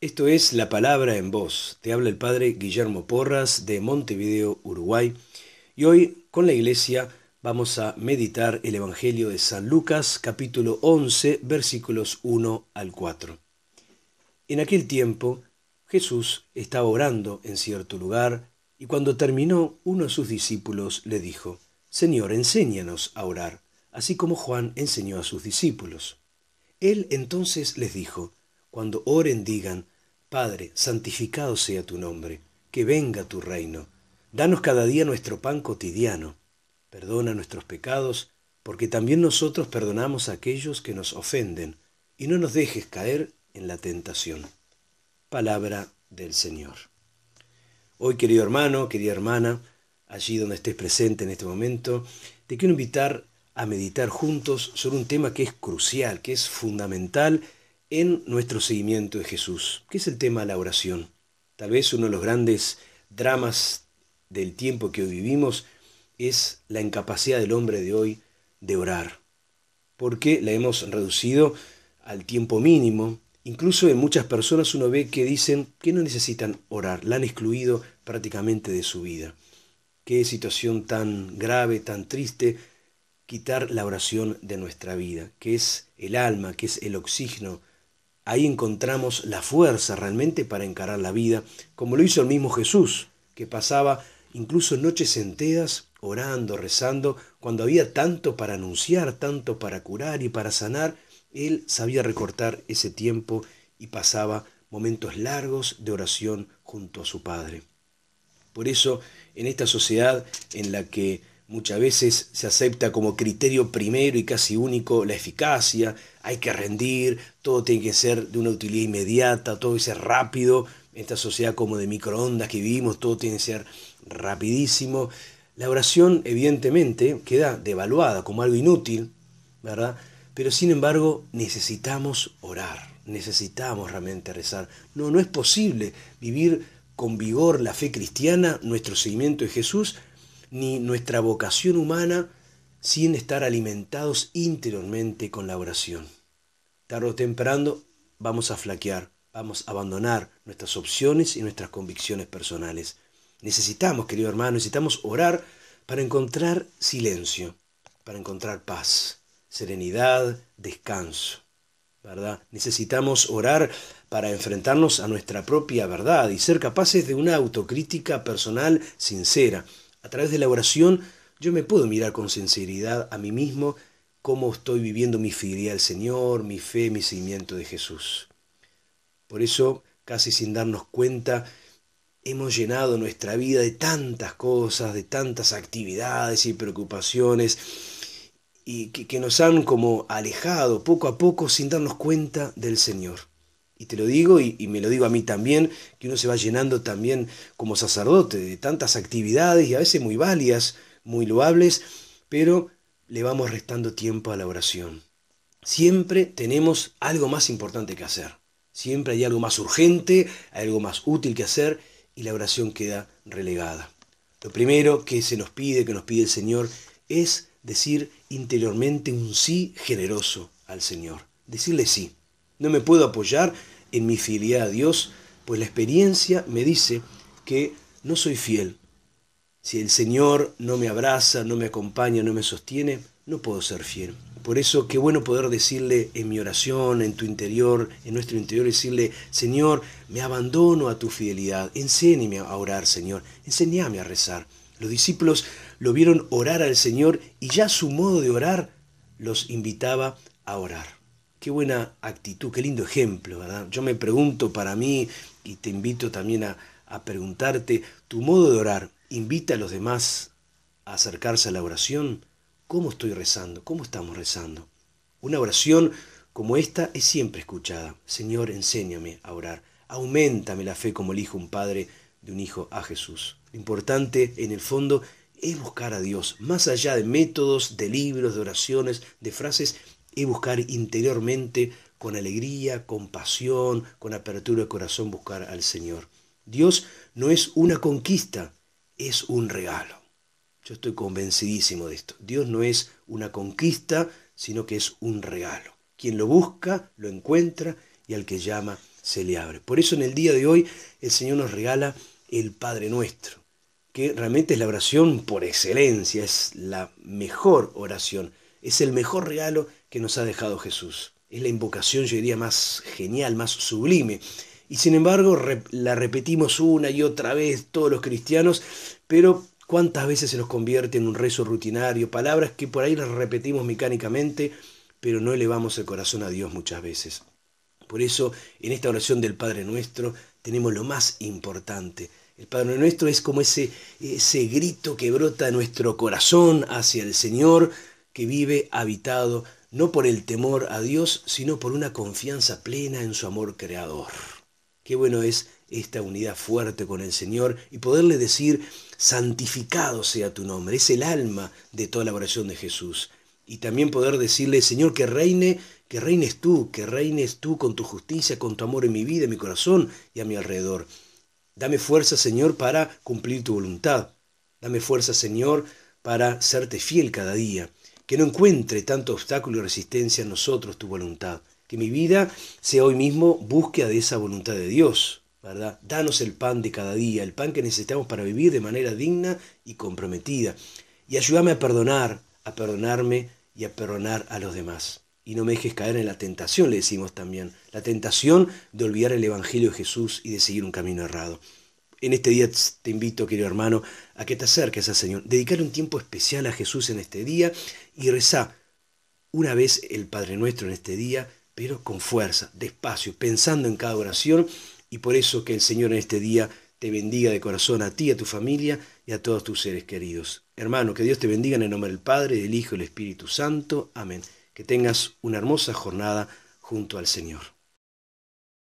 Esto es La Palabra en Voz. Te habla el Padre Guillermo Porras de Montevideo, Uruguay. Y hoy con la Iglesia vamos a meditar el Evangelio de San Lucas, capítulo 11, versículos 1 al 4. En aquel tiempo Jesús estaba orando en cierto lugar y cuando terminó uno de sus discípulos le dijo, Señor, enséñanos a orar, así como Juan enseñó a sus discípulos. Él entonces les dijo, cuando oren digan, Padre, santificado sea tu nombre, que venga tu reino. Danos cada día nuestro pan cotidiano. Perdona nuestros pecados, porque también nosotros perdonamos a aquellos que nos ofenden, y no nos dejes caer en la tentación. Palabra del Señor. Hoy, querido hermano, querida hermana, allí donde estés presente en este momento, te quiero invitar a meditar juntos sobre un tema que es crucial, que es fundamental en nuestro seguimiento de Jesús, que es el tema de la oración. Tal vez uno de los grandes dramas del tiempo que hoy vivimos es la incapacidad del hombre de hoy de orar, porque la hemos reducido al tiempo mínimo. Incluso en muchas personas uno ve que dicen que no necesitan orar, la han excluido prácticamente de su vida. Qué situación tan grave, tan triste, quitar la oración de nuestra vida, que es el alma, que es el oxígeno Ahí encontramos la fuerza realmente para encarar la vida, como lo hizo el mismo Jesús, que pasaba incluso noches enteras orando, rezando, cuando había tanto para anunciar, tanto para curar y para sanar, él sabía recortar ese tiempo y pasaba momentos largos de oración junto a su Padre. Por eso, en esta sociedad en la que Muchas veces se acepta como criterio primero y casi único la eficacia, hay que rendir, todo tiene que ser de una utilidad inmediata, todo tiene ser rápido, esta sociedad como de microondas que vivimos, todo tiene que ser rapidísimo. La oración evidentemente queda devaluada como algo inútil, ¿verdad? Pero sin embargo necesitamos orar, necesitamos realmente rezar. No, no es posible vivir con vigor la fe cristiana, nuestro seguimiento de Jesús, ni nuestra vocación humana sin estar alimentados interiormente con la oración. Tardo o temprano vamos a flaquear, vamos a abandonar nuestras opciones y nuestras convicciones personales. Necesitamos, querido hermano, necesitamos orar para encontrar silencio, para encontrar paz, serenidad, descanso. ¿verdad? Necesitamos orar para enfrentarnos a nuestra propia verdad y ser capaces de una autocrítica personal sincera a través de la oración yo me puedo mirar con sinceridad a mí mismo cómo estoy viviendo mi fidelidad al Señor, mi fe, mi seguimiento de Jesús. Por eso, casi sin darnos cuenta, hemos llenado nuestra vida de tantas cosas, de tantas actividades y preocupaciones, y que, que nos han como alejado poco a poco sin darnos cuenta del Señor y te lo digo y, me lo digo a mí también, que uno se va llenando también como sacerdote de tantas actividades y a veces muy válidas, muy loables, pero le vamos restando tiempo a la oración. Siempre tenemos algo más importante que hacer, siempre hay algo más urgente, hay algo más útil que hacer y la oración queda relegada. Lo primero que se nos pide, que nos pide el Señor, es decir interiormente un sí generoso al Señor, decirle sí no me puedo apoyar en mi fidelidad a Dios, pues la experiencia me dice que no soy fiel. Si el Señor no me abraza, no me acompaña, no me sostiene, no puedo ser fiel. Por eso qué bueno poder decirle en mi oración, en tu interior, en nuestro interior, decirle, Señor, me abandono a tu fidelidad, enséñame a orar, Señor, enséñame a rezar. Los discípulos lo vieron orar al Señor y ya su modo de orar los invitaba a orar. Qué buena actitud, qué lindo ejemplo, ¿verdad? Yo me pregunto para mí, y te invito también a, preguntarte, ¿tu modo de orar invita a los demás a acercarse a la oración? ¿Cómo estoy rezando? ¿Cómo estamos rezando? Una oración como esta es siempre escuchada. Señor, enséñame a orar. Aumentame la fe como el hijo un padre de un hijo a Jesús. Lo importante, en el fondo, es buscar a Dios, más allá de métodos, de libros, de oraciones, de frases, y buscar interiormente con alegría, con pasión, con apertura de corazón buscar al Señor. Dios no es una conquista, es un regalo. Yo estoy convencidísimo de esto. Dios no es una conquista, sino que es un regalo. Quien lo busca, lo encuentra y al que llama, se le abre. Por eso en el día de hoy el Señor nos regala el Padre nuestro, que realmente es la oración por excelencia, es la mejor oración, es el mejor regalo que nos ha dejado Jesús. Es la invocación, yo diría, más genial, más sublime. Y sin embargo, la repetimos una y otra vez todos los cristianos, pero cuántas veces se nos convierte en un rezo rutinario, palabras que por ahí las repetimos mecánicamente, pero no elevamos el corazón a Dios muchas veces. Por eso, en esta oración del Padre Nuestro, tenemos lo más importante. El Padre Nuestro es como ese, ese grito que brota de nuestro corazón hacia el Señor que vive habitado no por el temor a Dios, sino por una confianza plena en su amor creador. Qué bueno es esta unidad fuerte con el Señor y poderle decir, santificado sea tu nombre. Es el alma de toda la oración de Jesús. Y también poder decirle, Señor, que reine, que reines tú, que reines tú con tu justicia, con tu amor en mi vida, en mi corazón y a mi alrededor. Dame fuerza, Señor, para cumplir tu voluntad. Dame fuerza, Señor, para serte fiel cada día que no encuentre tanto obstáculo y resistencia en nosotros tu voluntad, que mi vida sea hoy mismo búsqueda de esa voluntad de Dios, ¿verdad? Danos el pan de cada día, el pan que necesitamos para vivir de manera digna y comprometida, y ayúdame a perdonar, a perdonarme y a perdonar a los demás. Y no me dejes caer en la tentación, le decimos también, la tentación de olvidar el Evangelio de Jesús y de seguir un camino errado en este día te invito, querido hermano, a que te acerques al Señor. Dedicar un tiempo especial a Jesús en este día y rezar una vez el Padre Nuestro en este día, pero con fuerza, despacio, pensando en cada oración. Y por eso que el Señor en este día te bendiga de corazón a ti, a tu familia y a todos tus seres queridos. Hermano, que Dios te bendiga en el nombre del Padre, del Hijo y del Espíritu Santo. Amén. Que tengas una hermosa jornada junto al Señor.